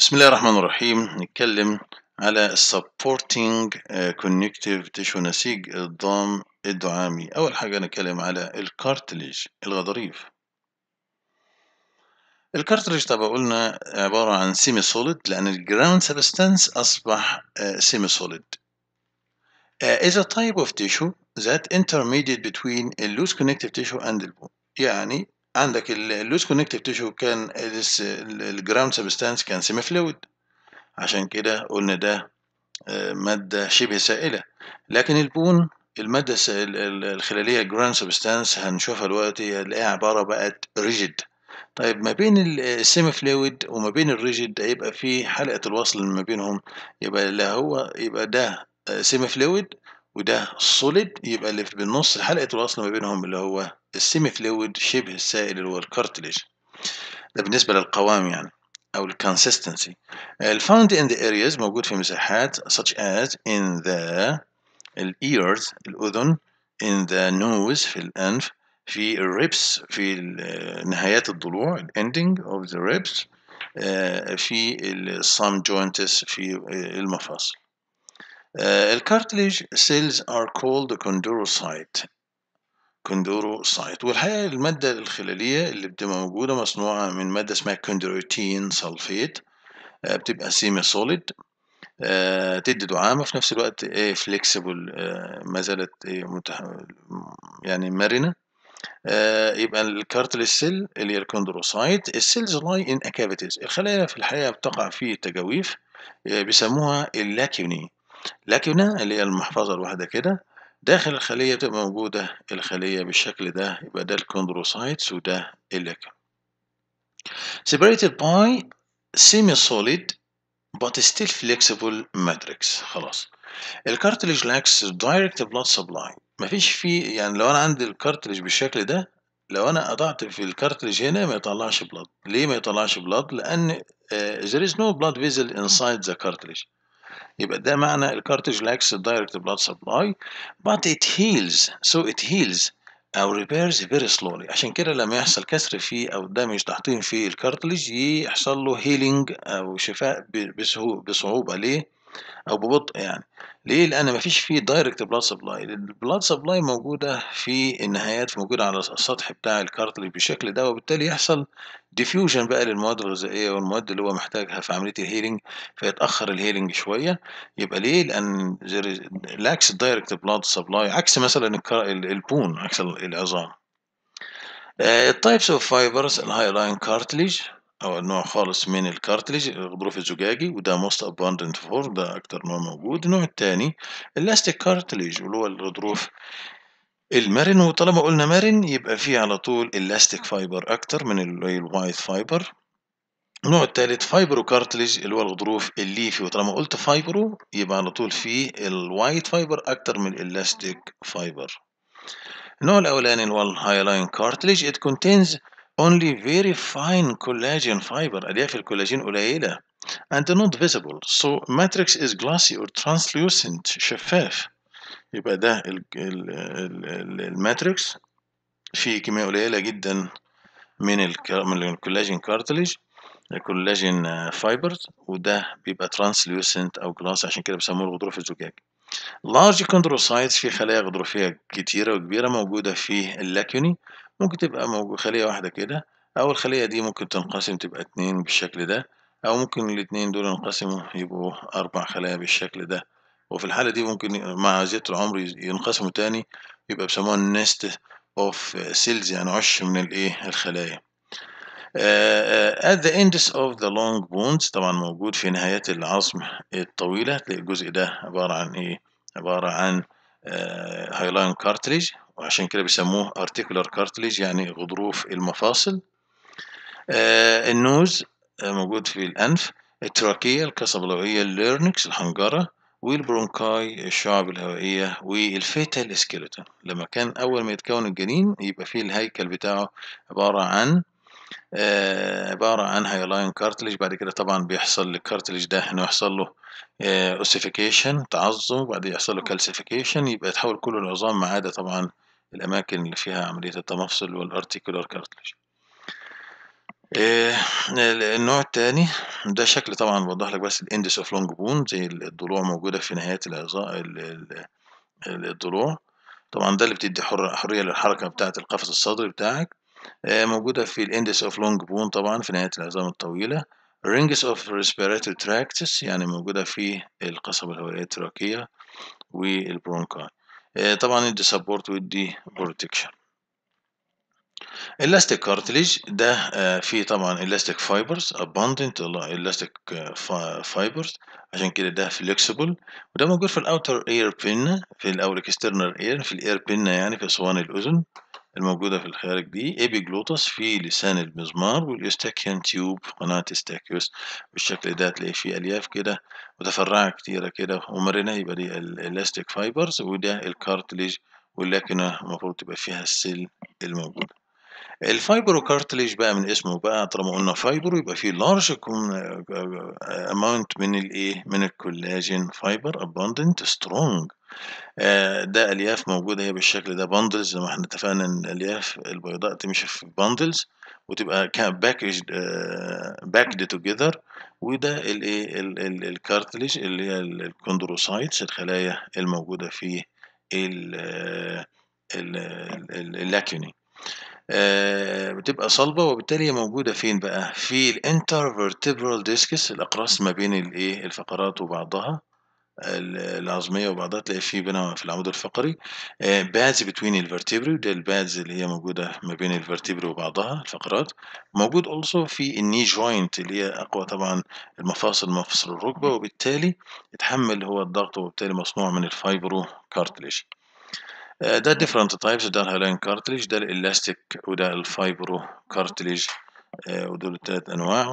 بسم الله الرحمن الرحيم نتكلم على supporting آه، connective tissue نسيج الضام الدعامي أول حاجة نتكلم على الكارتليج الغضاريف الكارتليج طبعا قلنا عبارة عن سيمي سوليد لأن الجراوند سبستانس أصبح سيمي آه، سوليد آه، is a type of tissue that intermediate between a loose connective tissue and the bone يعني عندك اللوز كونكتيف تيشو كان الجراوند سبستانس كان سيمي فلويد عشان كده قلنا ده آه، مادة شبه سائلة لكن البون المادة الخلالية الجراوند سبستانس هنشوفها دلوقتي هتلاقيها عبارة بقت ريجيد طيب ما بين السيمي فلويد وما بين الريجيد هيبقى في حلقة الوصل ما بينهم يبقى لا هو يبقى ده سيمي آه، فلويد وده solid يبقى اللي في بالنص حلقه الوصل ما بينهم اللي هو السيمي فلويد شبه السائل اللي هو الكارتليج ده بالنسبه للقوام يعني او الكونسستنسي الفاوند ان ذا ارياز موجود في مساحات such as in the ears الاذن in the nose في الانف في الريبس في نهايات الضلوع ending of the ribs آه، في الصام joints في المفاصل الكارتليج سيلز ار كولد called chondrocyte والحقيقة المادة الخلالية اللي بتبقى موجودة مصنوعة من مادة اسمها كوندروتين سلفيت آه، بتبقى سيمي سوليد آه، تدي دعامة في نفس الوقت ايه فليكسيبل آه، ما زالت ايه يعني مرنة يبقى الكارتلج سيل اللي هي الكوندروسايت السيلز لاي ان اكافيتيز الخلايا في الحقيقه بتقع في تجاويف بيسموها اللاكيوني لكنها اللي هي المحفظة الواحدة كده داخل الخلية بتبقى موجودة الخلية بالشكل ده يبقى ده الكوندروسايتس وده الليكن separated by semi-solid but still flexible matrix خلاص الكارتليج دايركت direct سبلاي ما مفيش فيه يعني لو انا عندي الكارتليج بالشكل ده لو انا قطعت في الكارتليج هنا ما يطلعش بلاد ليه ما يطلعش بلاد لان uh, there is no blood vessel inside the cartilage يبقى ده معنى الكارتج lacks direct blood supply but it heals so it heals او repairs very slowly عشان كده لما يحصل كسر في او دامج تحطيم في الكارتلج يحصل له هيلينج او شفاء بصعوبه ليه او ببطء يعني ليه لان مفيش فيه دايركت بلاد سبلاي البلاد سبلاي موجوده في النهايات موجوده على السطح بتاع الكارتلج بالشكل ده وبالتالي يحصل ديفيوجن بقى للمواد الغذائيه والمواد اللي هو محتاجها في عمليه الهيلينج فيتاخر الهيلينج شويه يبقى ليه لان لاكس دايركت بلاد سبلاي عكس مثلا البون عكس العظام التايبس اوف فايبرز الهايلاين كارتليج او نوع خالص من الكارتليج الغضروف الزجاجي وده موست اباندنت فور ده أكتر نوع موجود النوع التاني elastic كارتليج واللي هو الغضروف المرن وطالما قلنا مرن يبقى فيه على طول elastic فايبر أكتر من الوايت فايبر النوع الثالث فايبرو كارتليج اللي هو الغضروف الليفي وطالما قلت فايبرو يبقى على طول فيه الوايت فايبر أكتر من الاستيك فايبر النوع الأولاني اللي هو الهايلاين كارتليج ات كونتينز Only very fine collagen fiber ألياف الكولاجين قليلة and not visible so matrix is glossy or translucent شفاف يبقى ده الماتريكس فيه كمية قليلة جدا من الكولاجين كارتليج الكولاجين فايبرز آه، وده بيبقى ترانسلوسنت او جلاس عشان كده بيسموه الغضروف الزجاج لارج كوندروسايتس في خلايا غضروفيه كتيره وكبيره موجوده في اللاكوني ممكن تبقى موجود خلية واحدة كده أو الخلية دي ممكن تنقسم تبقى اتنين بالشكل ده أو ممكن الاتنين دول ينقسموا يبقوا أربع خلايا بالشكل ده وفي الحالة دي ممكن مع زيادة العمر ينقسموا تاني يبقى بيسموها النست اوف سيلز يعني عش من الايه الخلايا at the ends of the long bones طبعا موجود في نهاية العظم الطويلة تلاقي الجزء ده عبارة عن ايه عبارة عن هايلاين كارتريج وعشان كده بيسموه articular cartilage يعني غضروف المفاصل آه النوز آه موجود في الأنف التراكية الكاسة الهوائية الليرنكس الحنجرة والبرونكاي الشعب الهوائية والفيتال سكيلتون لما كان أول ما يتكون الجنين يبقى فيه الهيكل بتاعه عبارة عن آه عبارة عن هايلاين كارتليج بعد كده طبعا بيحصل للكارتليج ده انه يحصل له اوسيفيكيشن آه، تعظم بعد يحصل له كالسيفيكيشن يبقى يتحول كل العظام ما عدا طبعا الأماكن اللي فيها عملية التمفصل والارتيكولار آه، كارتلج النوع الثاني ده شكل طبعا بوضح لك بس الاندس اوف لونج بون زي الضلوع موجودة في نهاية العظام الضلوع طبعا ده اللي بتدي حرية للحركة بتاعة القفص الصدري بتاعك آه، موجودة في الاندس اوف لونج بون طبعا في نهاية العظام الطويلة رينجز اوف ريسبيراتوري تراكتس يعني موجودة في القصبة الهوائية التراكية والبرونكاي آه، طبعا يدي سبورت ويدي بروتكشن الاستيك كارتليج ده آه، فيه طبعا الاستيك فايبرز اباندنت الاستيك فايبرز عشان كده ده فليكسبل وده موجود في الاوتر اير بين في او اكسترنال اير في الاير بين يعني في اسوان الاذن الموجودة في الخارج دي إبيجلوتس في لسان المزمار واليوستاكيان تيوب قناة استاكيوس بالشكل ده تلاقي فيه ألياف كده متفرعة كتيرة كده ومرنة يبقى دي الإلاستيك فايبرز وده الكارتليج ولكن المفروض تبقى فيها السيل الموجودة الفايبرو كارتليج بقى من اسمه بقى طالما قلنا فايبرو يبقى فيه لارج اماونت من الايه من الكولاجين فايبر اباندنت آه، سترونج ده الياف موجوده هي بالشكل ده باندلز زي ما احنا اتفقنا ان الالياف البيضاء تمشي في باندلز وتبقى باكج باكد توجذر وده الايه الكارتليج اللي هي الكوندروسايتس الخلايا الموجوده في اللاكيوني آه، آه، بتبقى صلبة وبالتالي هي موجودة فين بقى في الانترفيرتيبرال ديسكس الأقراص ما بين الايه الفقرات وبعضها العظمية وبعضها تلاقي في بينها في العمود الفقري بادز بتوين الفرتبري ده البادز اللي هي موجودة ما بين الفرتبري وبعضها الفقرات موجود also في الني جوينت اللي هي أقوى طبعا المفاصل مفصل الركبة وبالتالي يتحمل هو الضغط وبالتالي مصنوع من الفايبرو كارتليج ده ديفرنت تايبس ده الهالين كارتليج ده الالاستيك وده الفايبرو كارتليج ودول التلات انواع